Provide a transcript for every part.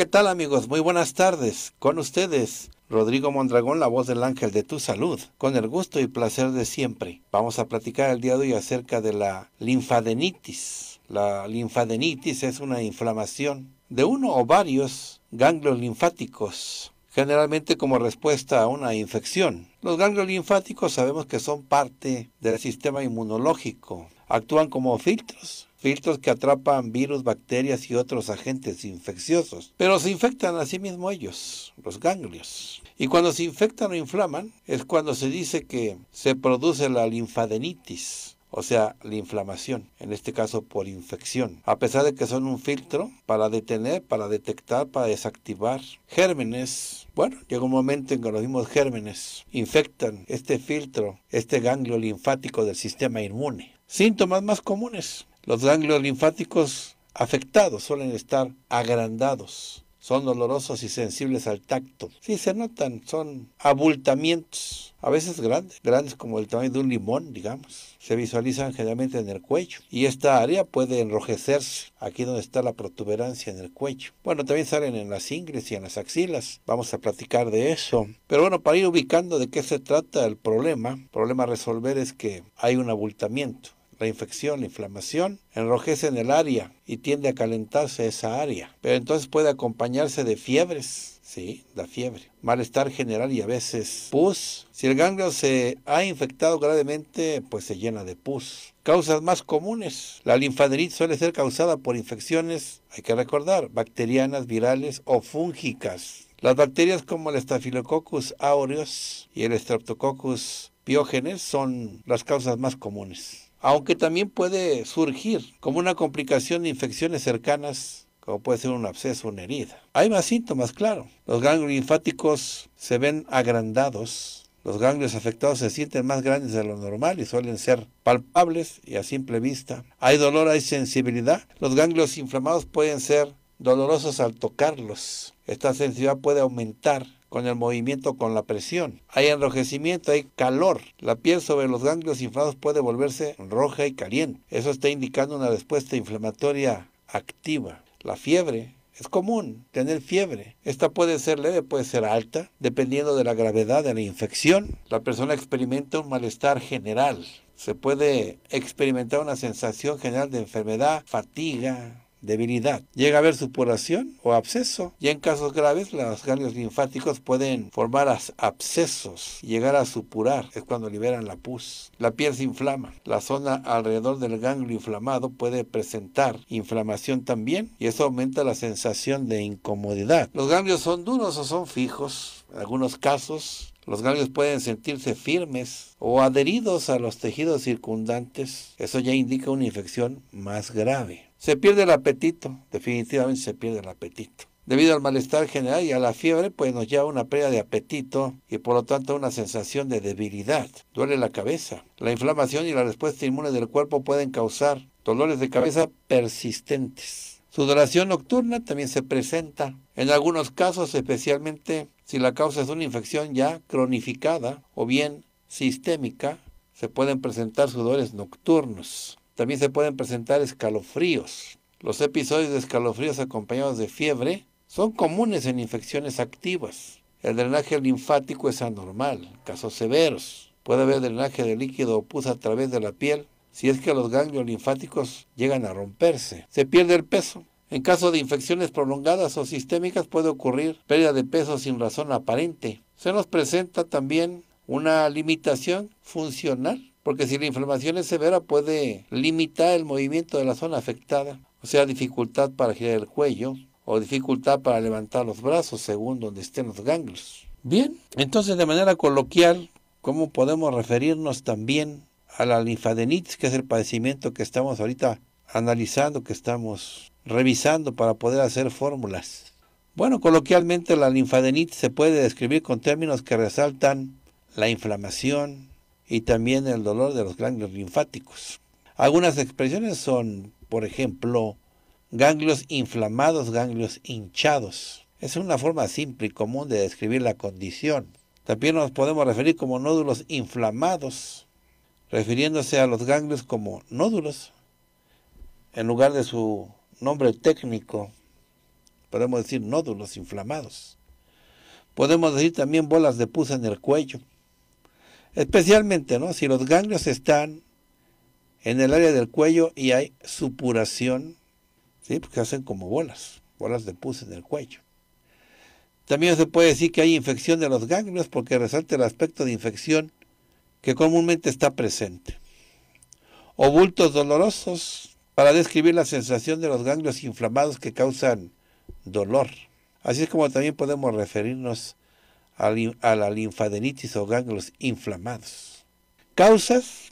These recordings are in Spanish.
¿qué tal amigos? Muy buenas tardes. Con ustedes, Rodrigo Mondragón, la voz del ángel de tu salud, con el gusto y placer de siempre. Vamos a platicar el día de hoy acerca de la linfadenitis. La linfadenitis es una inflamación de uno o varios ganglios linfáticos, generalmente como respuesta a una infección. Los ganglios linfáticos sabemos que son parte del sistema inmunológico. Actúan como filtros filtros que atrapan virus, bacterias y otros agentes infecciosos. Pero se infectan a sí mismos ellos, los ganglios. Y cuando se infectan o inflaman, es cuando se dice que se produce la linfadenitis, o sea, la inflamación, en este caso por infección, a pesar de que son un filtro para detener, para detectar, para desactivar gérmenes. Bueno, llega un momento en que los mismos gérmenes infectan este filtro, este ganglio linfático del sistema inmune. Síntomas más comunes, los ganglios linfáticos afectados suelen estar agrandados, son dolorosos y sensibles al tacto. Sí se notan, son abultamientos, a veces grandes, grandes como el tamaño de un limón, digamos. Se visualizan generalmente en el cuello y esta área puede enrojecerse, aquí donde está la protuberancia en el cuello. Bueno, también salen en las ingles y en las axilas, vamos a platicar de eso. Pero bueno, para ir ubicando de qué se trata el problema, el problema a resolver es que hay un abultamiento la infección, la inflamación, enrojece en el área y tiende a calentarse esa área. Pero entonces puede acompañarse de fiebres, sí, da fiebre, malestar general y a veces pus. Si el ganglio se ha infectado gravemente, pues se llena de pus. Causas más comunes. La linfadenitis suele ser causada por infecciones, hay que recordar, bacterianas, virales o fúngicas. Las bacterias como el Staphylococcus aureus y el Streptococcus piógenes son las causas más comunes aunque también puede surgir como una complicación de infecciones cercanas, como puede ser un absceso, una herida. Hay más síntomas, claro. Los ganglios linfáticos se ven agrandados, los ganglios afectados se sienten más grandes de lo normal y suelen ser palpables y a simple vista. Hay dolor, hay sensibilidad. Los ganglios inflamados pueden ser dolorosos al tocarlos. Esta sensibilidad puede aumentar con el movimiento, con la presión. Hay enrojecimiento, hay calor. La piel sobre los ganglios inflados puede volverse roja y caliente. Eso está indicando una respuesta inflamatoria activa. La fiebre es común tener fiebre. Esta puede ser leve, puede ser alta, dependiendo de la gravedad de la infección. La persona experimenta un malestar general. Se puede experimentar una sensación general de enfermedad, fatiga, debilidad. Llega a haber supuración o absceso y en casos graves los ganglios linfáticos pueden formar abscesos y llegar a supurar, es cuando liberan la pus. La piel se inflama, la zona alrededor del ganglio inflamado puede presentar inflamación también y eso aumenta la sensación de incomodidad. Los ganglios son duros o son fijos, en algunos casos los ganglios pueden sentirse firmes o adheridos a los tejidos circundantes. Eso ya indica una infección más grave. Se pierde el apetito, definitivamente se pierde el apetito. Debido al malestar general y a la fiebre, pues nos lleva una pérdida de apetito y por lo tanto una sensación de debilidad. Duele la cabeza. La inflamación y la respuesta inmune del cuerpo pueden causar dolores de cabeza persistentes. Sudoración nocturna también se presenta. En algunos casos, especialmente si la causa es una infección ya cronificada o bien sistémica, se pueden presentar sudores nocturnos. También se pueden presentar escalofríos. Los episodios de escalofríos acompañados de fiebre son comunes en infecciones activas. El drenaje linfático es anormal, casos severos. Puede haber drenaje de líquido o pus a través de la piel si es que los ganglios linfáticos llegan a romperse. Se pierde el peso. En caso de infecciones prolongadas o sistémicas puede ocurrir pérdida de peso sin razón aparente. Se nos presenta también una limitación funcional porque si la inflamación es severa puede limitar el movimiento de la zona afectada, o sea, dificultad para girar el cuello o dificultad para levantar los brazos según donde estén los ganglios. Bien, entonces de manera coloquial, ¿cómo podemos referirnos también a la linfadenitis, que es el padecimiento que estamos ahorita analizando, que estamos revisando para poder hacer fórmulas? Bueno, coloquialmente la linfadenitis se puede describir con términos que resaltan la inflamación, y también el dolor de los ganglios linfáticos. Algunas expresiones son, por ejemplo, ganglios inflamados, ganglios hinchados. Es una forma simple y común de describir la condición. También nos podemos referir como nódulos inflamados, refiriéndose a los ganglios como nódulos, en lugar de su nombre técnico, podemos decir nódulos inflamados. Podemos decir también bolas de pus en el cuello, Especialmente, ¿no? Si los ganglios están en el área del cuello y hay supuración, ¿sí? Porque hacen como bolas, bolas de pus en el cuello. También se puede decir que hay infección de los ganglios porque resalta el aspecto de infección que comúnmente está presente. O bultos dolorosos para describir la sensación de los ganglios inflamados que causan dolor. Así es como también podemos referirnos a la linfadenitis o ganglios inflamados. Causas.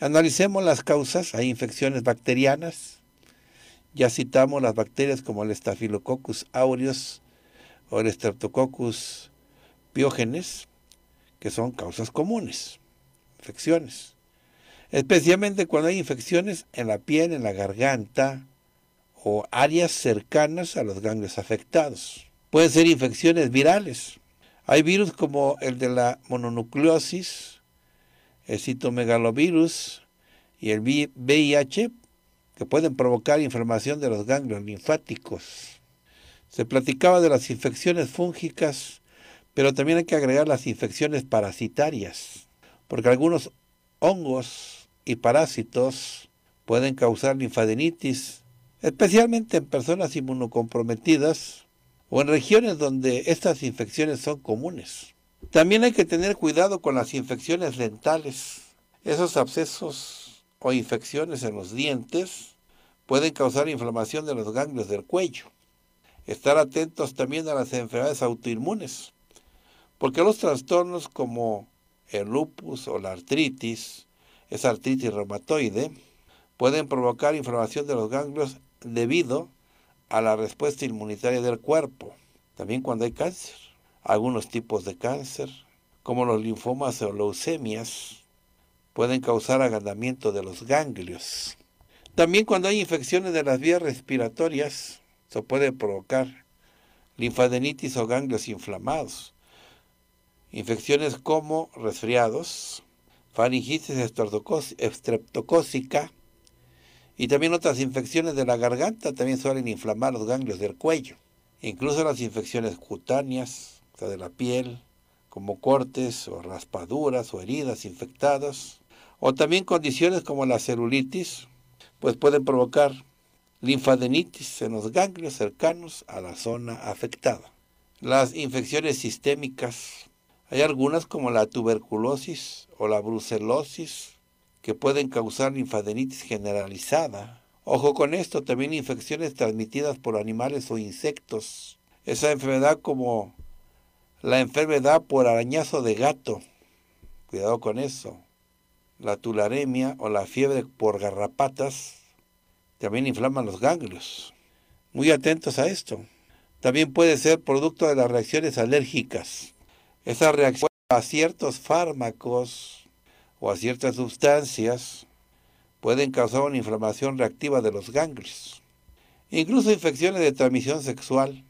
Analicemos las causas. Hay infecciones bacterianas. Ya citamos las bacterias como el Staphylococcus aureus o el Streptococcus piógenes, que son causas comunes, infecciones. Especialmente cuando hay infecciones en la piel, en la garganta o áreas cercanas a los ganglios afectados. Pueden ser infecciones virales, hay virus como el de la mononucleosis, el citomegalovirus y el VIH que pueden provocar inflamación de los ganglios linfáticos. Se platicaba de las infecciones fúngicas, pero también hay que agregar las infecciones parasitarias, porque algunos hongos y parásitos pueden causar linfadenitis, especialmente en personas inmunocomprometidas o en regiones donde estas infecciones son comunes. También hay que tener cuidado con las infecciones dentales. Esos abscesos o infecciones en los dientes pueden causar inflamación de los ganglios del cuello. Estar atentos también a las enfermedades autoinmunes, porque los trastornos como el lupus o la artritis, esa artritis reumatoide, pueden provocar inflamación de los ganglios debido a la respuesta inmunitaria del cuerpo, también cuando hay cáncer. Algunos tipos de cáncer, como los linfomas o leucemias, pueden causar agandamiento de los ganglios. También cuando hay infecciones de las vías respiratorias, se puede provocar linfadenitis o ganglios inflamados. Infecciones como resfriados, faringitis estreptocócica, y también otras infecciones de la garganta también suelen inflamar los ganglios del cuello. Incluso las infecciones cutáneas, o sea, de la piel, como cortes o raspaduras o heridas infectadas, o también condiciones como la celulitis, pues pueden provocar linfadenitis en los ganglios cercanos a la zona afectada. Las infecciones sistémicas, hay algunas como la tuberculosis o la brucelosis que pueden causar linfadenitis generalizada. Ojo con esto, también infecciones transmitidas por animales o insectos. Esa enfermedad como la enfermedad por arañazo de gato. Cuidado con eso. La tularemia o la fiebre por garrapatas también inflaman los ganglios. Muy atentos a esto. También puede ser producto de las reacciones alérgicas. Esa reacción a ciertos fármacos o a ciertas sustancias pueden causar una inflamación reactiva de los ganglios. Incluso infecciones de transmisión sexual,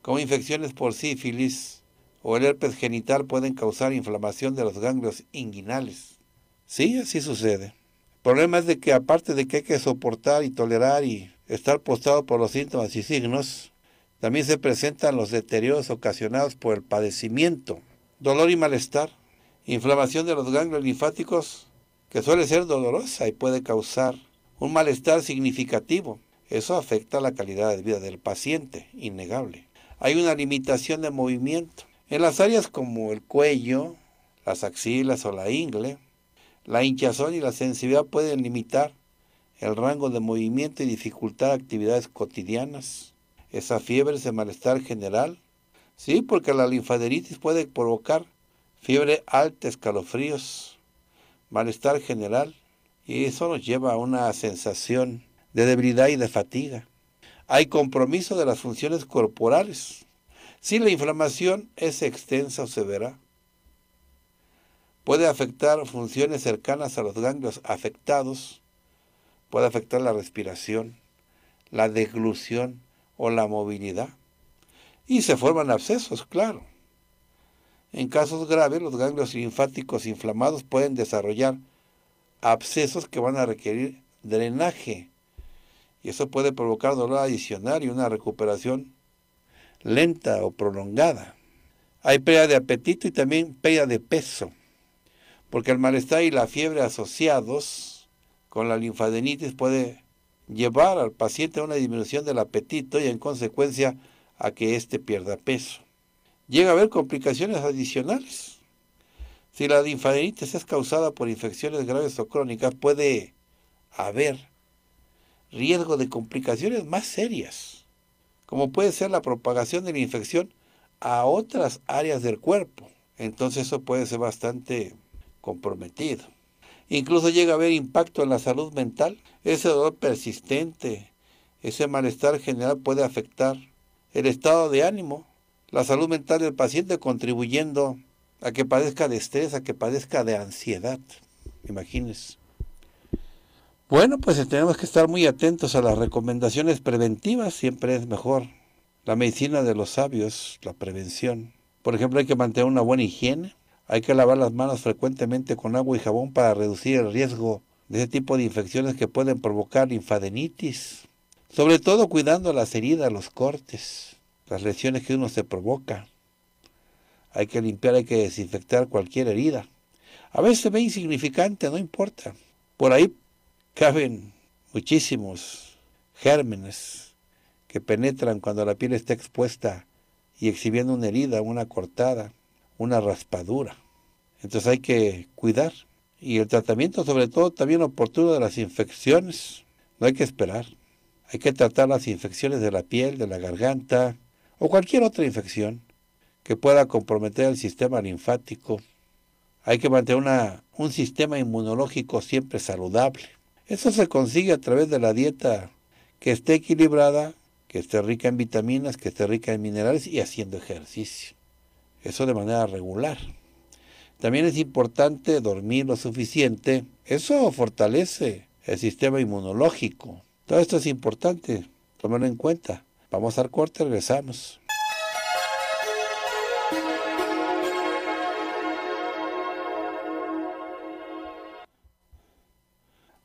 como infecciones por sífilis o el herpes genital, pueden causar inflamación de los ganglios inguinales. Sí, así sucede. El problema es de que aparte de que hay que soportar y tolerar y estar postrado por los síntomas y signos, también se presentan los deterioros ocasionados por el padecimiento, dolor y malestar, Inflamación de los ganglios linfáticos que suele ser dolorosa y puede causar un malestar significativo. Eso afecta la calidad de vida del paciente, innegable. Hay una limitación de movimiento. En las áreas como el cuello, las axilas o la ingle, la hinchazón y la sensibilidad pueden limitar el rango de movimiento y dificultar actividades cotidianas. Esa fiebre, ese malestar general. Sí, porque la linfaderitis puede provocar fiebre alta, escalofríos, malestar general, y eso nos lleva a una sensación de debilidad y de fatiga. Hay compromiso de las funciones corporales. Si la inflamación es extensa o severa, puede afectar funciones cercanas a los ganglios afectados, puede afectar la respiración, la deglución o la movilidad. Y se forman abscesos, claro. En casos graves, los ganglios linfáticos inflamados pueden desarrollar abscesos que van a requerir drenaje. Y eso puede provocar dolor adicional y una recuperación lenta o prolongada. Hay pérdida de apetito y también pérdida de peso, porque el malestar y la fiebre asociados con la linfadenitis puede llevar al paciente a una disminución del apetito y en consecuencia a que éste pierda peso llega a haber complicaciones adicionales. Si la linfadenitis es causada por infecciones graves o crónicas, puede haber riesgo de complicaciones más serias, como puede ser la propagación de la infección a otras áreas del cuerpo. Entonces eso puede ser bastante comprometido. Incluso llega a haber impacto en la salud mental. Ese dolor persistente, ese malestar general puede afectar el estado de ánimo, la salud mental del paciente contribuyendo a que padezca de estrés, a que padezca de ansiedad. imagines Bueno, pues eh, tenemos que estar muy atentos a las recomendaciones preventivas, siempre es mejor. La medicina de los sabios, la prevención. Por ejemplo, hay que mantener una buena higiene, hay que lavar las manos frecuentemente con agua y jabón para reducir el riesgo de ese tipo de infecciones que pueden provocar infadenitis. sobre todo cuidando las heridas, los cortes las lesiones que uno se provoca. Hay que limpiar, hay que desinfectar cualquier herida. A veces se ve insignificante, no importa. Por ahí caben muchísimos gérmenes que penetran cuando la piel está expuesta y exhibiendo una herida, una cortada, una raspadura. Entonces hay que cuidar. Y el tratamiento sobre todo también oportuno de las infecciones. No hay que esperar. Hay que tratar las infecciones de la piel, de la garganta, o cualquier otra infección que pueda comprometer el sistema linfático. Hay que mantener un sistema inmunológico siempre saludable. Eso se consigue a través de la dieta que esté equilibrada, que esté rica en vitaminas, que esté rica en minerales y haciendo ejercicio. Eso de manera regular. También es importante dormir lo suficiente. Eso fortalece el sistema inmunológico. Todo esto es importante tomarlo en cuenta. Vamos al corte, regresamos.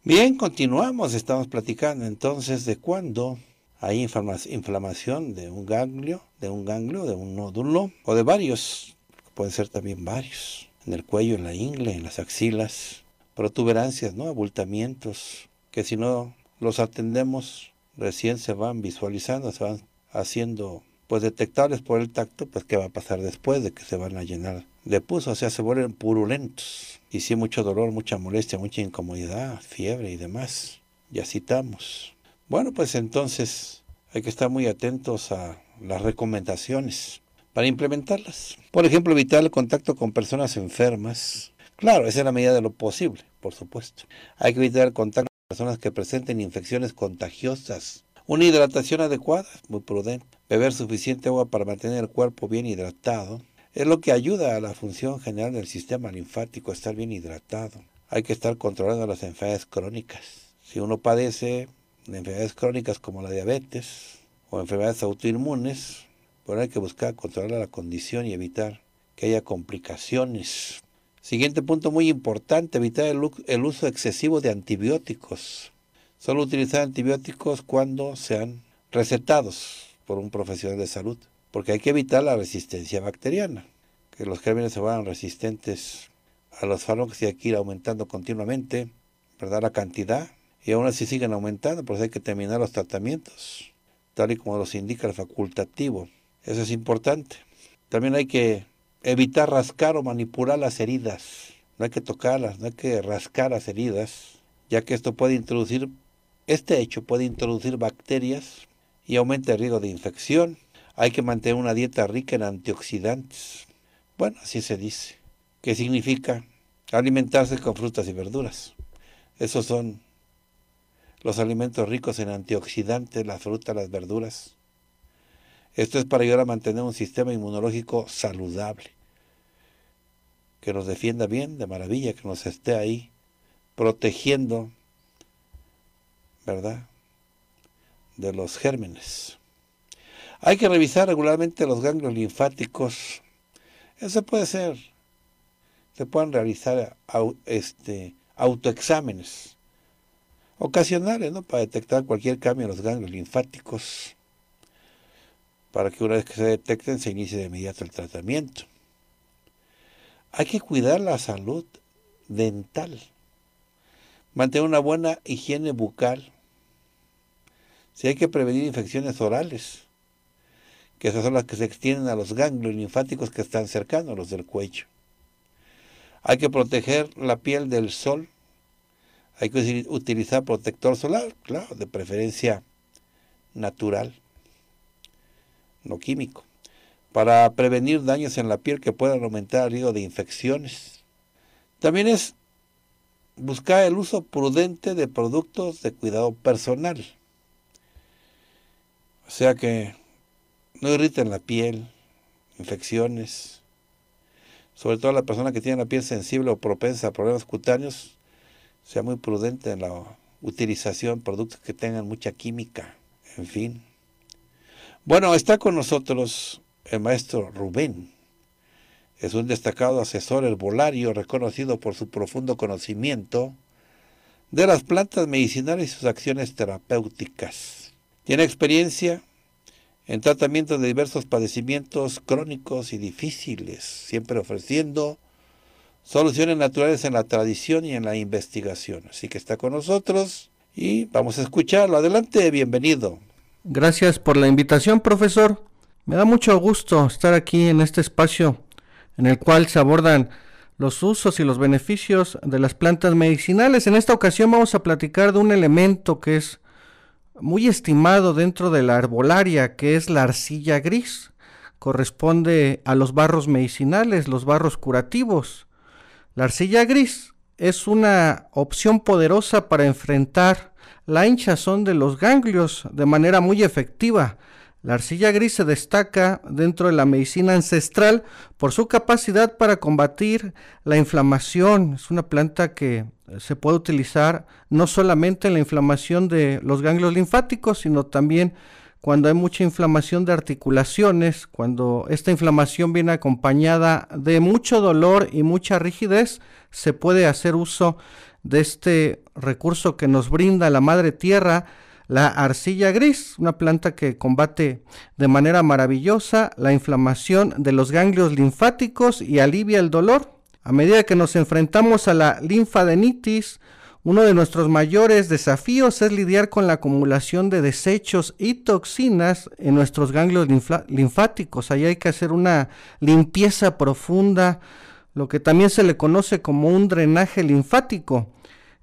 Bien, continuamos, estamos platicando entonces de cuándo hay inflamación de un ganglio, de un ganglio, de un nódulo o de varios, pueden ser también varios, en el cuello, en la ingle, en las axilas, protuberancias, ¿no? Abultamientos, que si no los atendemos recién se van visualizando, se van haciendo pues detectables por el tacto, pues qué va a pasar después de que se van a llenar de pus, o sea, se vuelven purulentos. Y sí, mucho dolor, mucha molestia, mucha incomodidad, fiebre y demás. Ya citamos. Bueno, pues entonces hay que estar muy atentos a las recomendaciones para implementarlas. Por ejemplo, evitar el contacto con personas enfermas. Claro, esa es la medida de lo posible, por supuesto. Hay que evitar el contacto personas que presenten infecciones contagiosas. Una hidratación adecuada, muy prudente. Beber suficiente agua para mantener el cuerpo bien hidratado. Es lo que ayuda a la función general del sistema linfático, estar bien hidratado. Hay que estar controlando las enfermedades crónicas. Si uno padece enfermedades crónicas como la diabetes o enfermedades autoinmunes, bueno, hay que buscar controlar la condición y evitar que haya complicaciones. Siguiente punto muy importante, evitar el, uso excesivo de antibióticos. Solo utilizar antibióticos cuando sean recetados por un profesional de salud, porque hay que evitar la resistencia bacteriana, que los gérmenes se van resistentes a los fármacos y aquí que ir aumentando continuamente, ¿verdad? La cantidad, y aún así siguen aumentando, por eso hay que terminar los tratamientos, tal y como los indica el facultativo. Eso es importante. También hay que evitar rascar o manipular las heridas. No hay que tocarlas, no hay que rascar las heridas, ya que esto puede introducir, este hecho puede introducir bacterias y aumenta el riesgo de infección. Hay que mantener una dieta rica en antioxidantes. Bueno, así se dice. ¿Qué significa? Alimentarse con frutas y verduras. Esos son los alimentos ricos en antioxidantes, las frutas, las verduras. Esto es para ayudar a mantener un sistema inmunológico saludable, que nos defienda bien, de maravilla, que nos esté ahí protegiendo, ¿verdad?, de los gérmenes. Hay que revisar regularmente los ganglios linfáticos. Eso puede ser. Se pueden realizar este, autoexámenes ocasionales, ¿no? Para detectar cualquier cambio en los ganglios linfáticos para que una vez que se detecten se inicie de inmediato el tratamiento. Hay que cuidar la salud dental, mantener una buena higiene bucal. Si hay que prevenir infecciones orales, que esas son las que se extienden a los ganglios linfáticos que están cercanos, los del cuello. Hay que proteger la piel del sol. Hay que utilizar protector solar, claro, de preferencia natural no químico, para prevenir daños en la piel que puedan aumentar el riesgo de infecciones. También es buscar el uso prudente de productos de cuidado personal. O sea que no irriten la piel, infecciones. Sobre todo la persona que tiene la piel sensible o propensa a problemas cutáneos, sea muy prudente en la utilización de productos que tengan mucha química, en fin. Bueno, está con nosotros el maestro Rubén. Es un destacado asesor herbolario reconocido por su profundo conocimiento de las plantas medicinales y sus acciones terapéuticas. Tiene experiencia en tratamiento de diversos padecimientos crónicos y difíciles, siempre ofreciendo soluciones naturales en la tradición y en la investigación. Así que está con nosotros y vamos a escucharlo. Adelante, bienvenido. Gracias por la invitación, profesor. Me da mucho gusto estar aquí en este espacio en el cual se abordan los usos y los beneficios de las plantas medicinales. En esta ocasión vamos a platicar de un elemento que es muy estimado dentro de la arbolaria, que es la arcilla gris. Corresponde a los barros medicinales, los barros curativos. La arcilla gris es una opción poderosa para enfrentar la hinchazón de los ganglios de manera muy efectiva. La arcilla gris se destaca dentro de la medicina ancestral por su capacidad para combatir la inflamación. Es una planta que se puede utilizar no solamente en la inflamación de los ganglios linfáticos, sino también cuando hay mucha inflamación de articulaciones, cuando esta inflamación viene acompañada de mucho dolor y mucha rigidez, se puede hacer uso de este recurso que nos brinda la madre tierra, la arcilla gris, una planta que combate de manera maravillosa la inflamación de los ganglios linfáticos y alivia el dolor. A medida que nos enfrentamos a la linfadenitis, uno de nuestros mayores desafíos es lidiar con la acumulación de desechos y toxinas en nuestros ganglios linfáticos. Ahí hay que hacer una limpieza profunda lo que también se le conoce como un drenaje linfático.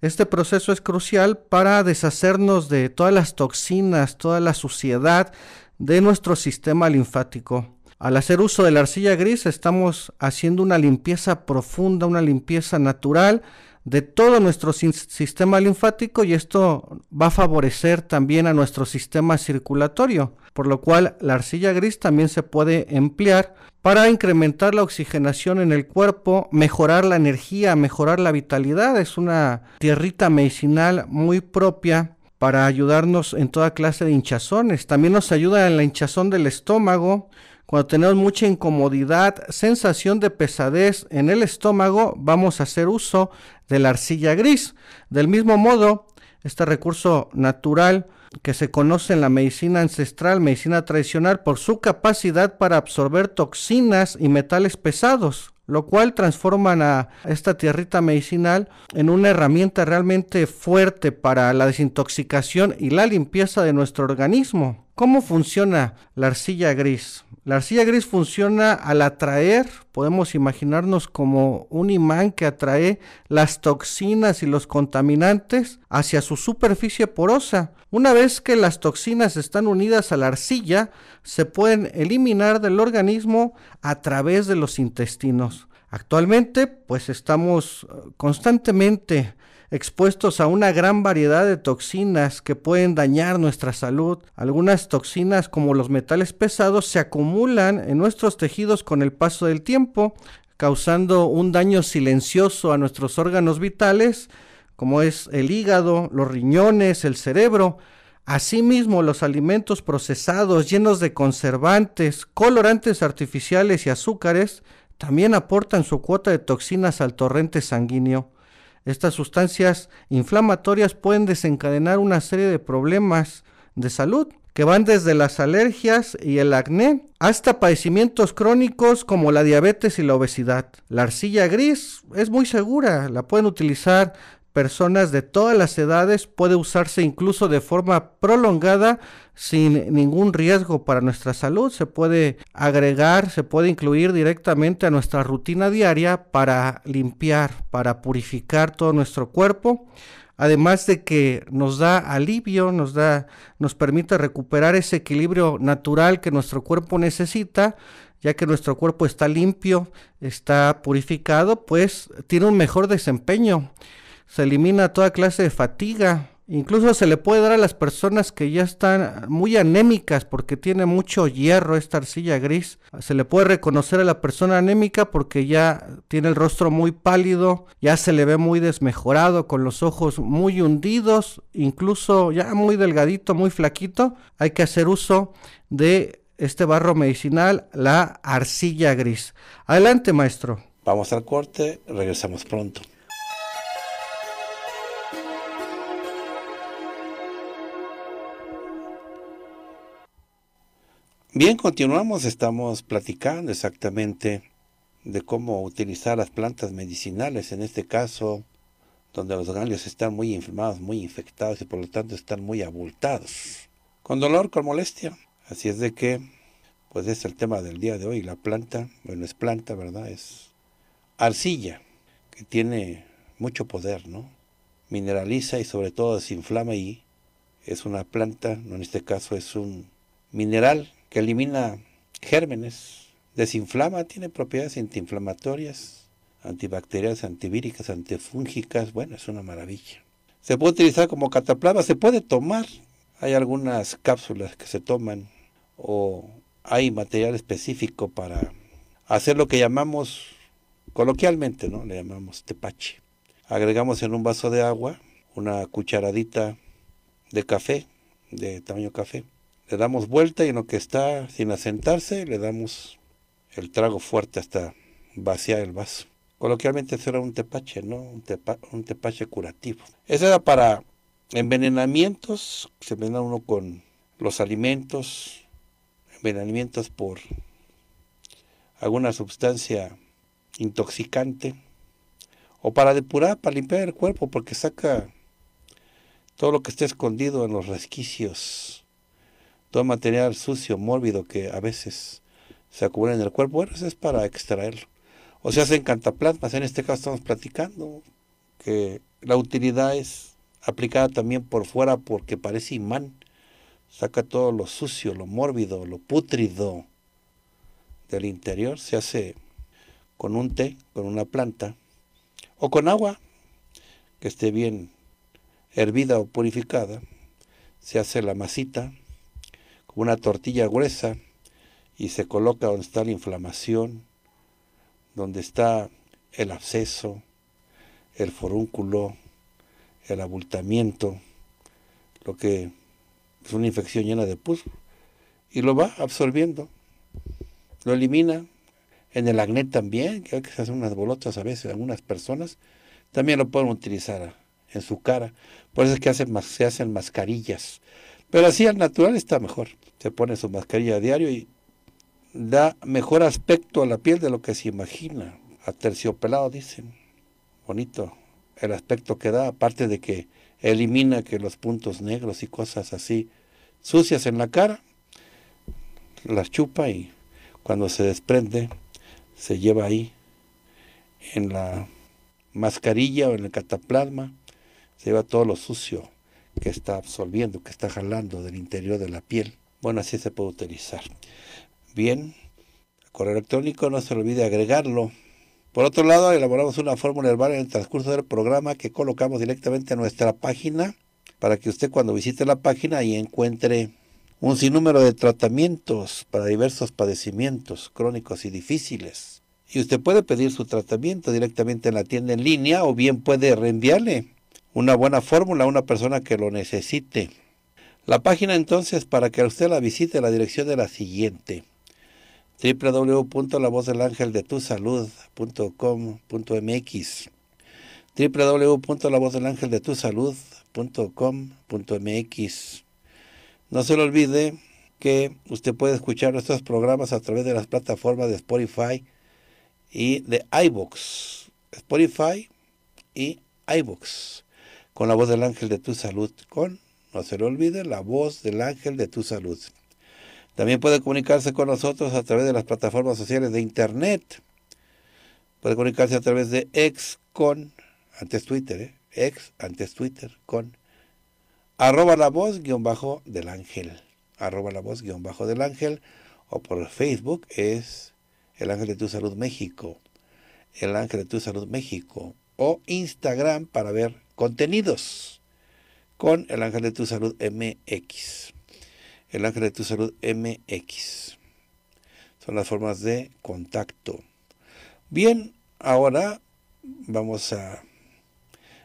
Este proceso es crucial para deshacernos de todas las toxinas, toda la suciedad de nuestro sistema linfático. Al hacer uso de la arcilla gris estamos haciendo una limpieza profunda, una limpieza natural de todo nuestro sistema linfático y esto va a favorecer también a nuestro sistema circulatorio, por lo cual la arcilla gris también se puede emplear para incrementar la oxigenación en el cuerpo, mejorar la energía, mejorar la vitalidad. Es una tierrita medicinal muy propia para ayudarnos en toda clase de hinchazones. También nos ayuda en la hinchazón del estómago, cuando tenemos mucha incomodidad, sensación de pesadez en el estómago, vamos a hacer uso de la arcilla gris. Del mismo modo, este recurso natural que se conoce en la medicina ancestral, medicina tradicional, por su capacidad para absorber toxinas y metales pesados, lo cual transforma a esta tierrita medicinal en una herramienta realmente fuerte para la desintoxicación y la limpieza de nuestro organismo. ¿Cómo funciona la arcilla gris? La arcilla gris funciona al atraer, podemos imaginarnos como un imán que atrae las toxinas y los contaminantes hacia su superficie porosa. Una vez que las toxinas están unidas a la arcilla, se pueden eliminar del organismo a través de los intestinos. Actualmente, pues estamos eh, constantemente expuestos a una gran variedad de toxinas que pueden dañar nuestra salud. Algunas toxinas como los metales pesados se acumulan en nuestros tejidos con el paso del tiempo, causando un daño silencioso a nuestros órganos vitales, como es el hígado, los riñones, el cerebro. Asimismo, los alimentos procesados llenos de conservantes, colorantes artificiales y azúcares también aportan su cuota de toxinas al torrente sanguíneo. Estas sustancias inflamatorias pueden desencadenar una serie de problemas de salud que van desde las alergias y el acné hasta padecimientos crónicos como la diabetes y la obesidad. La arcilla gris es muy segura, la pueden utilizar personas de todas las edades, puede usarse incluso de forma prolongada sin ningún riesgo para nuestra salud. Se puede agregar, se puede incluir directamente a nuestra rutina diaria para limpiar, para purificar todo nuestro cuerpo. Además de que nos da alivio, nos da nos permite recuperar ese equilibrio natural que nuestro cuerpo necesita, ya que nuestro cuerpo está limpio, está purificado, pues tiene un mejor desempeño se elimina toda clase de fatiga. Incluso se le puede dar a las personas que ya están muy anémicas porque tiene mucho hierro esta arcilla gris. Se le puede reconocer a la persona anémica porque ya tiene el rostro muy pálido, ya se le ve muy desmejorado, con los ojos muy hundidos, incluso ya muy delgadito, muy flaquito. Hay que hacer uso de este barro medicinal, la arcilla gris. Adelante, maestro. Vamos al corte, regresamos pronto. Bien, continuamos, estamos platicando exactamente de cómo utilizar las plantas medicinales, en este caso, donde los ganglios están muy inflamados, muy infectados y por lo tanto están muy abultados, con dolor, con molestia. Así es de que, pues es el tema del día de hoy, la planta, bueno, es planta, ¿verdad? Es arcilla, que tiene mucho poder, ¿no? Mineraliza y sobre todo desinflama y es una planta, no en este caso es un mineral que elimina gérmenes, desinflama, tiene propiedades antiinflamatorias, antibacterias, antivíricas, antifúngicas, bueno, es una maravilla. Se puede utilizar como cataplasma, se puede tomar, hay algunas cápsulas que se toman o hay material específico para hacer lo que llamamos coloquialmente, ¿no? Le llamamos tepache. Agregamos en un vaso de agua una cucharadita de café, de tamaño café, le damos vuelta y en lo que está sin asentarse le damos el trago fuerte hasta vaciar el vaso. Coloquialmente eso era un tepache, ¿no? Un, un tepache curativo. Eso era para envenenamientos, se envenena uno con los alimentos, envenenamientos por alguna sustancia intoxicante, o para depurar, para limpiar el cuerpo, porque saca todo lo que esté escondido en los resquicios todo material sucio, mórbido que a veces se acumula en el cuerpo, bueno, eso es para extraerlo. O se hace en cantaplasmas, en este caso estamos platicando que la utilidad es aplicada también por fuera porque parece imán. Saca todo lo sucio, lo mórbido, lo pútrido del interior, se hace con un té, con una planta o con agua que esté bien hervida o purificada, se hace la masita, una tortilla gruesa y se coloca donde está la inflamación, donde está el absceso, el forúnculo, el abultamiento, lo que es una infección llena de pus, y lo va absorbiendo, lo elimina. En el acné también, que se hacen unas bolotas a veces, algunas personas, también lo pueden utilizar en su cara. Por eso es que se hacen mascarillas pero así al natural está mejor. Se pone su mascarilla a diario y da mejor aspecto a la piel de lo que se imagina. a Aterciopelado, dicen. Bonito el aspecto que da, aparte de que elimina que los puntos negros y cosas así sucias en la cara, las chupa y cuando se desprende, se lleva ahí en la mascarilla o en el cataplasma, se lleva todo lo sucio que está absorbiendo, que está jalando del interior de la piel. Bueno, así se puede utilizar. Bien, el correo electrónico no se olvide agregarlo. Por otro lado, elaboramos una fórmula herbal en el transcurso del programa que colocamos directamente en nuestra página para que usted cuando visite la página y encuentre un sinnúmero de tratamientos para diversos padecimientos crónicos y difíciles. Y usted puede pedir su tratamiento directamente en la tienda en línea o bien puede reenviarle una buena fórmula a una persona que lo necesite. La página entonces para que usted la visite, la dirección de la siguiente www.lavozdelangeldetusalud.com.mx www.lavozdelangeldetusalud.com.mx No se le olvide que usted puede escuchar nuestros programas a través de las plataformas de Spotify y de iBox. Spotify y iBox con la voz del ángel de tu salud, con, no se le olvide, la voz del ángel de tu salud. También puede comunicarse con nosotros a través de las plataformas sociales de Internet. Puede comunicarse a través de ex con, antes Twitter, ex ¿eh? antes Twitter, con, arroba la voz guión bajo del ángel, arroba la voz guión bajo del ángel, o por Facebook es el ángel de tu salud México, el ángel de tu salud México, o Instagram para ver contenidos con el ángel de tu salud MX. El ángel de tu salud MX. Son las formas de contacto. Bien, ahora vamos a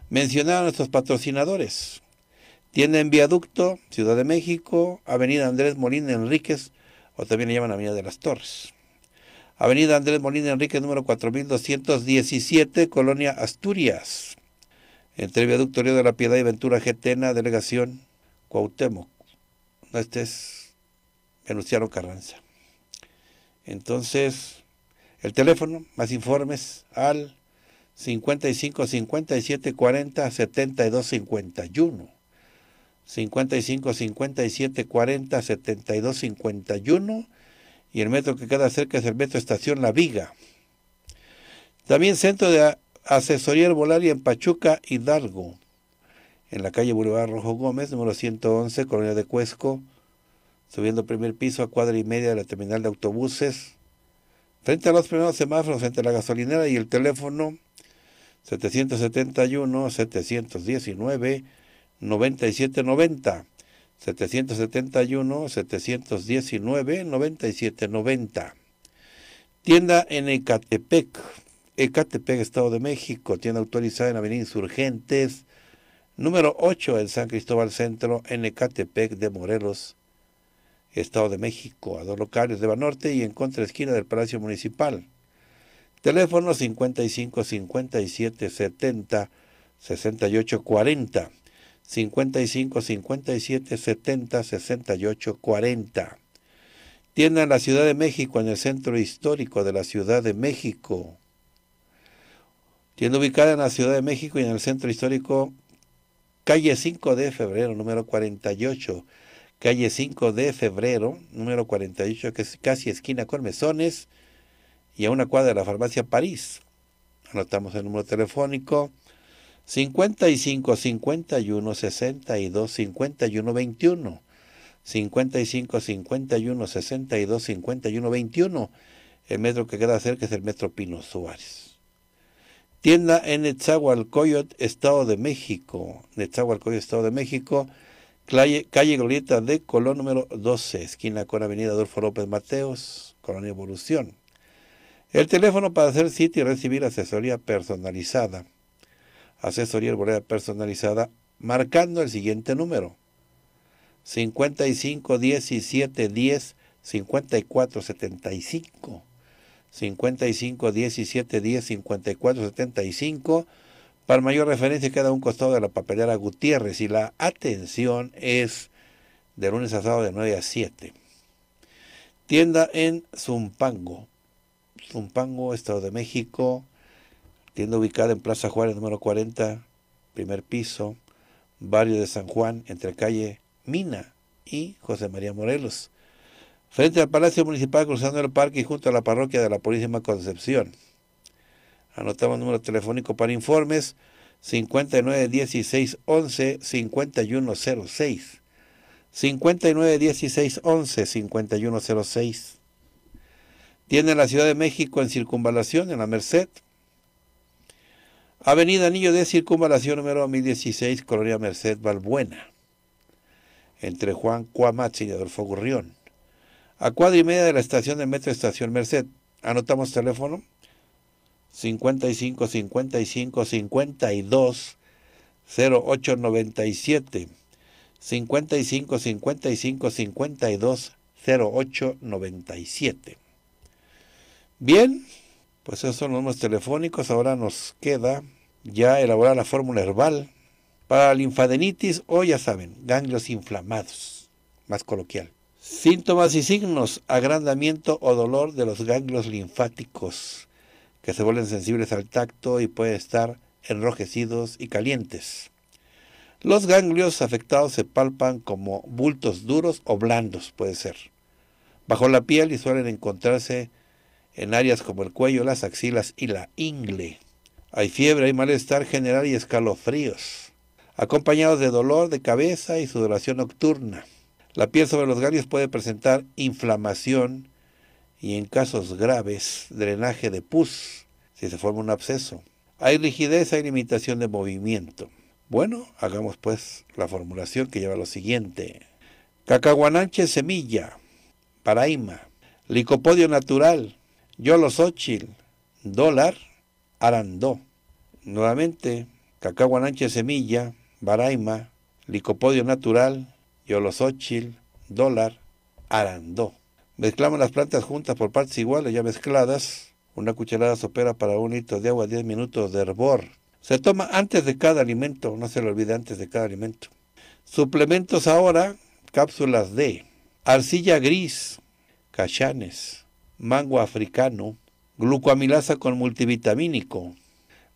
mencionar a nuestros patrocinadores. Tienen Viaducto, Ciudad de México, Avenida Andrés Molina Enríquez, o también le llaman Avenida de las Torres. Avenida Andrés Molina Enríquez, número 4217, Colonia Asturias. Entre Viaducto de la Piedad y Ventura Getena, Delegación Cuauhtémoc. No, este es Venustiano Carranza. Entonces, el teléfono, más informes al 55 57 40 72 51. 55 57 40 72 51 y el metro que queda cerca es el metro Estación La Viga. También Centro de Asesoría Herbolaria en Pachuca, Hidalgo, en la calle Boulevard Rojo Gómez, número 111, Colonia de Cuesco, subiendo primer piso a cuadra y media de la terminal de autobuses, frente a los primeros semáforos, entre la gasolinera y el teléfono 771-719-9790. 771-719-9790. Tienda en Ecatepec Ecatepec, Estado de México, tienda autorizada en Avenida Insurgentes, número 8 en San Cristóbal Centro, en Ecatepec de Morelos, Estado de México, a dos locales de Banorte y en contra esquina del Palacio Municipal. Teléfono 55 57 70 68 40. 55 57 70 68 40. Tienda en la Ciudad de México, en el centro histórico de la Ciudad de México. Tiene ubicada en la Ciudad de México y en el centro histórico, calle 5 de febrero, número 48. Calle 5 de febrero, número 48, que es casi esquina con mesones, y a una cuadra de la farmacia París. Anotamos el número telefónico 55 51 62 51 21. 55 51 62 51 21. El metro que queda cerca es el metro Pino Suárez. Tienda en Netzahualcoyot, Estado de México. Netzahualcoyot, Estado de México. Calle, calle, Glorieta de Colón número 12, esquina con Avenida Adolfo López Mateos, Colonia Evolución. El teléfono para hacer sitio y recibir asesoría personalizada. Asesoría personalizada marcando el siguiente número. 55 17 10 54 75. 55 17 10 54 75 para mayor referencia queda un costado de la papelera Gutiérrez y la atención es de lunes a sábado de 9 a 7. Tienda en Zumpango, Zumpango, Estado de México. Tienda ubicada en Plaza Juárez número 40, primer piso, barrio de San Juan, entre calle Mina y José María Morelos frente al Palacio Municipal cruzando el parque y junto a la parroquia de la Purísima Concepción. Anotamos número telefónico para informes 591611 5106. 591611 5106. Tiene la Ciudad de México en circunvalación en la Merced. Avenida Anillo de Circunvalación número 2016, Colonia Merced, Valbuena, entre Juan Cuamachi y Adolfo Gurrión. A cuadra y media de la estación de metro Estación Merced. Anotamos teléfono 55 55 52 08 97 55 55 52 08 97 Bien, pues esos son los números telefónicos. Ahora nos queda ya elaborar la fórmula herbal para linfadenitis o ya saben, ganglios inflamados, más coloquial. Síntomas y signos, agrandamiento o dolor de los ganglios linfáticos, que se vuelven sensibles al tacto y pueden estar enrojecidos y calientes. Los ganglios afectados se palpan como bultos duros o blandos, puede ser, bajo la piel y suelen encontrarse en áreas como el cuello, las axilas y la ingle. Hay fiebre, y malestar general y escalofríos, acompañados de dolor de cabeza y sudoración nocturna. La piel sobre los ganglios puede presentar inflamación y en casos graves drenaje de pus si se forma un absceso. Hay rigidez, y limitación de movimiento. Bueno, hagamos pues la formulación que lleva lo siguiente. Cacahuananche semilla, paraima, licopodio natural, yolosóchil, dólar, arandó. Nuevamente, cacahuananche semilla, baraima, licopodio natural, yolosochil, dólar, arandó. Mezclamos las plantas juntas por partes iguales, ya mezcladas. Una cucharada sopera para un litro de agua, 10 minutos de hervor. Se toma antes de cada alimento, no se lo olvide antes de cada alimento. Suplementos ahora, cápsulas de arcilla gris, cachanes, mango africano, glucoamilasa con multivitamínico.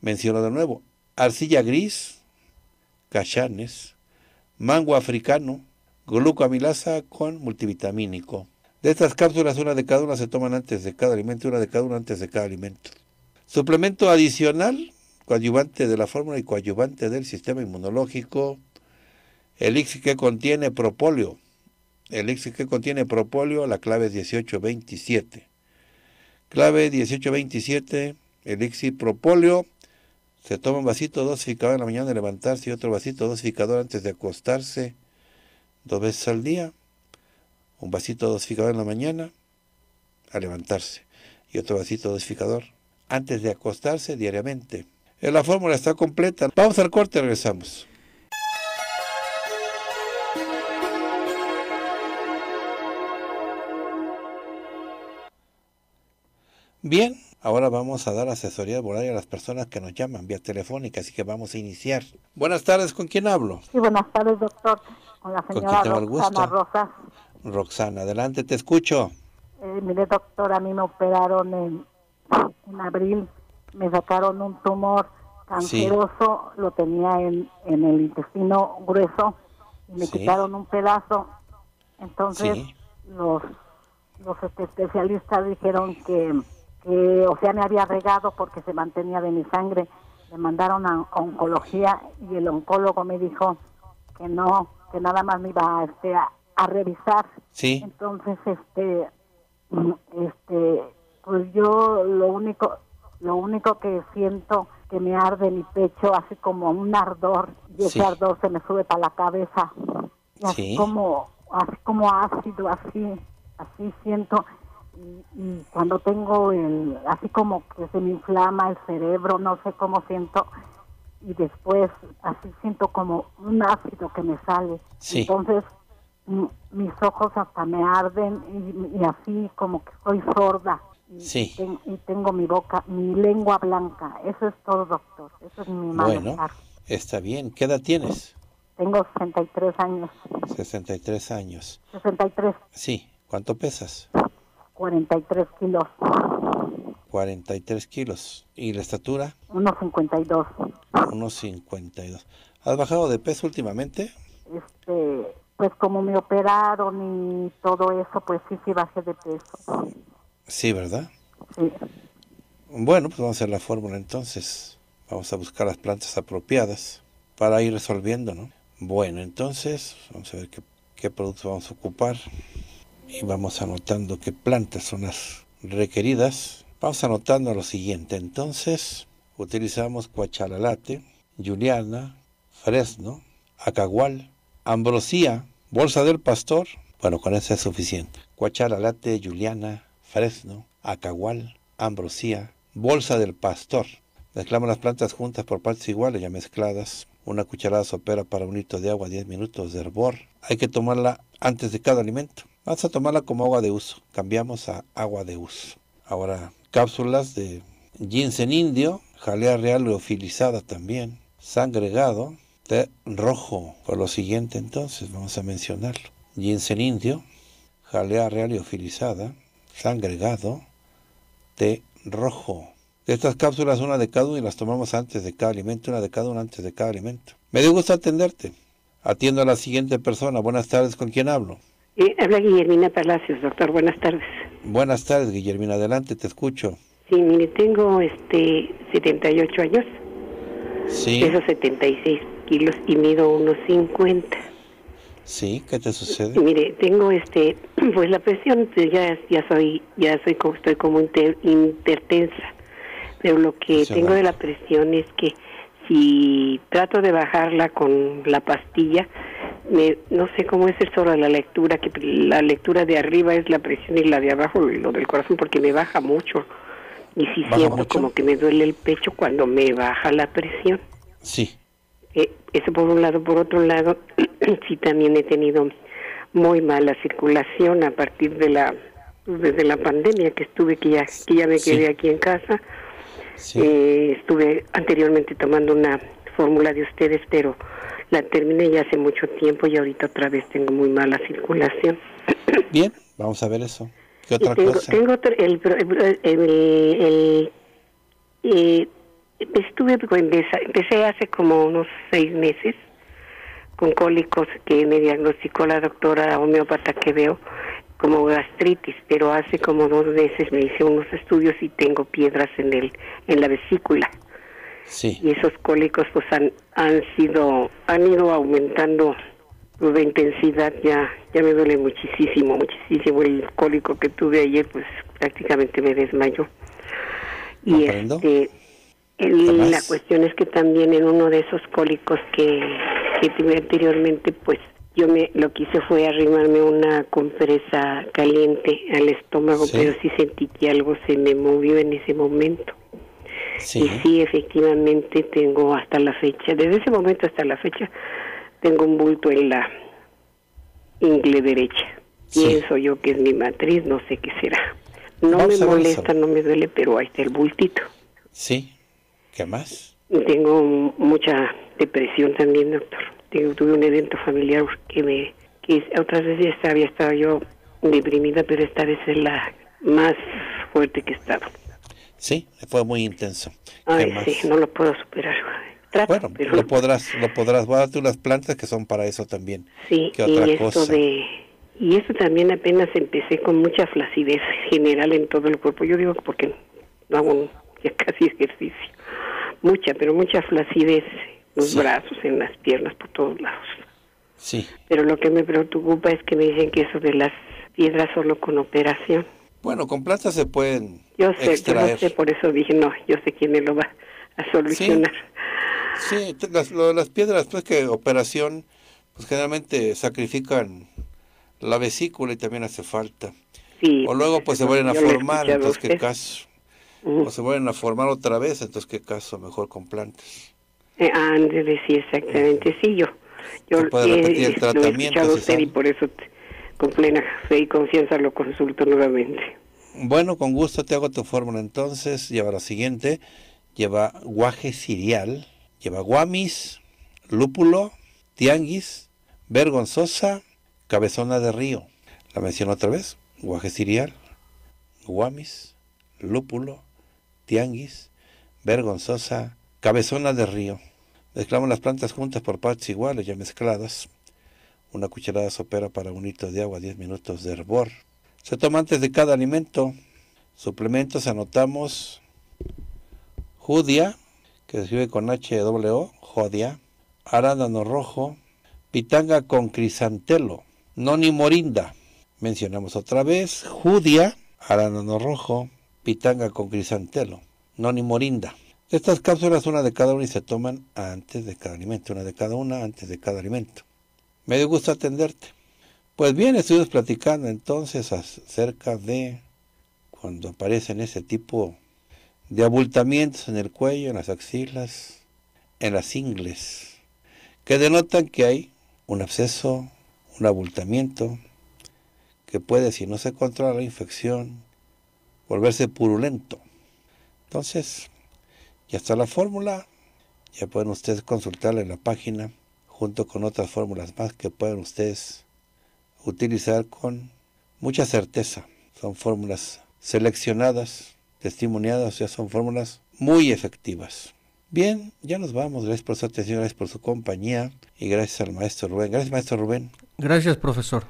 Menciono de nuevo, arcilla gris, cachanes, mango africano, Glucamilasa con multivitamínico. De estas cápsulas, una de cada una se toman antes de cada alimento una de cada una antes de cada alimento. Suplemento adicional, coadyuvante de la fórmula y coadyuvante del sistema inmunológico, elixir que contiene propóleo. Elixir que contiene propóleo, la clave es 1827. Clave 1827, elixir propóleo. Se toma un vasito dosificador en la mañana de levantarse y otro vasito dosificador antes de acostarse dos veces al día, un vasito dosificador en la mañana, a levantarse, y otro vasito dosificador antes de acostarse diariamente. Eh, la fórmula está completa. Vamos al corte, regresamos. Bien, ahora vamos a dar asesoría volaria a las personas que nos llaman vía telefónica, así que vamos a iniciar. Buenas tardes, ¿con quién hablo? Sí, buenas tardes, doctor. Hola, señora Roxana Rosas. Roxana, adelante, te escucho. Eh, mire, doctor, a mí me operaron en, abril, me sacaron un tumor canceroso, lo tenía en, el intestino grueso, y me quitaron un pedazo. Entonces, los, los especialistas dijeron que, que, o sea, me había regado porque se mantenía de mi sangre. Me mandaron a oncología y el oncólogo me dijo que no, que nada más me iba este, a, revisar. Sí. Entonces, este, mm, este, pues yo lo único, lo único que siento que me arde mi pecho, así como un ardor, y ese ardor se me sube para la cabeza, así como, así como ácido, así, así siento. Y, y, cuando tengo el, así como que se me inflama el cerebro, no sé cómo siento y después así siento como un ácido que me sale. Entonces mis ojos hasta me arden y, así como que soy sorda. Y, y tengo mi boca, mi lengua blanca. Eso es todo, doctor. Eso es mi malestar. Bueno, está bien. ¿Qué edad tienes? Tengo 63 años. 63 años. 63. Sí. ¿Cuánto pesas? 43 kilos. 43 kilos. ¿Y la estatura? 1,52. 1,52. ¿Has bajado de peso últimamente? Este, pues como me operaron y todo eso, pues sí, sí bajé de peso. Sí, ¿verdad? Sí. Bueno, pues vamos a hacer la fórmula entonces. Vamos a buscar las plantas apropiadas para ir resolviendo, ¿no? Bueno, entonces vamos a ver qué, qué productos vamos a ocupar y vamos anotando qué plantas son las requeridas Vamos anotando lo siguiente. Entonces, utilizamos Cuachalalate, Juliana, Fresno, Acagual, Ambrosía, Bolsa del Pastor. Bueno, con eso es suficiente. Cuachalalate, Juliana, Fresno, Acagual, Ambrosía, Bolsa del Pastor. Mezclamos las plantas juntas por partes iguales ya mezcladas. Una cucharada sopera para un litro de agua, 10 minutos de hervor. Hay que tomarla antes de cada alimento. Vamos a tomarla como agua de uso. Cambiamos a agua de uso. Ahora cápsulas de ginseng indio, jalea real ofilizada también, sangregado, té rojo. Por lo siguiente entonces vamos a mencionarlo. Ginseng indio, jalea real ofilizada, sangregado, té rojo. estas cápsulas, una de cada una y las tomamos antes de cada alimento, una de cada una antes de cada alimento. Me dio gusto atenderte. Atiendo a la siguiente persona. Buenas tardes, ¿con quién hablo? Eh, habla Guillermina Palacios, doctor. Buenas tardes. Buenas tardes, Guillermina. Adelante, te escucho. Sí, mire, tengo este 78 años. Sí. Peso 76 kilos y mido unos 50. Sí, ¿qué te sucede? Mire, tengo este, pues la presión, pues, ya, ya soy, ya soy estoy como intertensa. Pero lo que tengo de la presión es que si trato de bajarla con la pastilla, no sé cómo es eso de la lectura, que la lectura de arriba es la presión y la de abajo lo del corazón, porque me baja mucho. Y sí siento como que me duele el pecho cuando me baja la presión. Sí. Eh, eso por un lado. Por otro lado, sí también he tenido muy mala circulación a partir de la desde pues, la pandemia que estuve que ya, que ya me quedé aquí en casa. Eh, estuve anteriormente tomando una fórmula de ustedes, pero la terminé ya hace mucho tiempo y ahorita otra vez tengo muy mala circulación. Bien, vamos a ver eso. ¿Qué otra tengo, cosa? Tengo otro, el, el, el, eh, estuve pues, empecé hace como unos seis meses con cólicos que me diagnosticó la doctora homeópata que veo como gastritis, pero hace como dos meses me hice unos estudios y tengo piedras en el en la vesícula. Y esos cólicos pues han, han sido, han ido aumentando su pues, de intensidad, ya, ya me duele muchísimo, muchísimo. El cólico que tuve ayer pues prácticamente me desmayó. Y este, la cuestión es que también en uno de esos cólicos que, tuve anteriormente pues yo me lo que hice fue arrimarme una compresa caliente al estómago, pero sí sentí que algo se me movió en ese momento. Sí. Y sí, efectivamente tengo hasta la fecha, desde ese momento hasta la fecha, tengo un bulto en la ingle derecha. Pienso yo que es mi matriz, no sé qué será. No me molesta, no me duele, pero ahí está el bultito. Sí, ¿qué más? Tengo mucha depresión también, doctor. tuve un evento familiar que me... otras veces había estado yo deprimida, pero esta vez es la más fuerte que he estado. Sí, fue muy intenso. Ay, sí, no lo puedo superar. bueno, lo podrás, lo podrás. darte unas plantas que son para eso también. Sí, y esto de... Y eso también apenas empecé con mucha flacidez general en todo el cuerpo. Yo digo porque no hago ya casi ejercicio. Mucha, pero mucha flacidez los brazos, en las piernas, por todos lados. Sí. Pero lo que me preocupa es que me dicen que eso de las piedras solo con operación. Bueno, con plantas se pueden yo sé, por eso dije, no, yo sé quién lo va a solucionar. Sí, las, las piedras, pues que operación, pues generalmente sacrifican la vesícula y también hace falta. Sí, o luego pues, pues se vuelven a formar, entonces qué caso. O se vuelven a formar otra vez, entonces qué caso, mejor con plantas. Eh, sí, exactamente, sí, yo. Yo eh, Lo he escuchado usted y por eso con plena fe y confianza lo consulto nuevamente. Bueno, con gusto te hago tu fórmula entonces. Lleva lo siguiente. Lleva guaje cereal, lleva guamis, lúpulo, tianguis, vergonzosa, cabezona de río. La menciono otra vez. Guaje cereal, guamis, lúpulo, tianguis, vergonzosa, cabezona de río. Mezclamos las plantas juntas por partes iguales ya mezcladas. Una cucharada sopera para un hito de agua, 10 minutos de hervor. Se toma antes de cada alimento. Suplementos anotamos judia, que se escribe con HW, jodia, arándano rojo, pitanga con crisantelo, noni morinda. Mencionamos otra vez judia, arándano rojo, pitanga con crisantelo, noni morinda. Estas cápsulas, una de cada una, y se toman antes de cada alimento, una de cada una antes de cada alimento. Me dio gusto atenderte. Pues bien, estuvimos platicando entonces acerca de cuando aparecen ese tipo de abultamientos en el cuello, en las axilas, en las ingles, que denotan que hay un absceso, un abultamiento, que puede, si no se controla la infección, volverse purulento. Entonces, ya está la fórmula, ya pueden ustedes consultarla en la página, junto con otras fórmulas más que pueden ustedes utilizar con mucha certeza. Son fórmulas seleccionadas, testimoniadas, o sea, son fórmulas muy efectivas. Bien, ya nos vamos. Gracias por su atención, gracias por su compañía y gracias al maestro Rubén. Gracias, maestro Rubén. Gracias, profesor.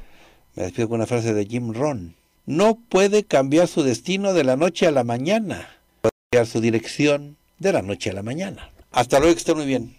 Me despido con una frase de Jim Ron. No puede cambiar su destino de la noche a la mañana. Puede cambiar su dirección de la noche a la mañana. Hasta luego, que esté muy bien.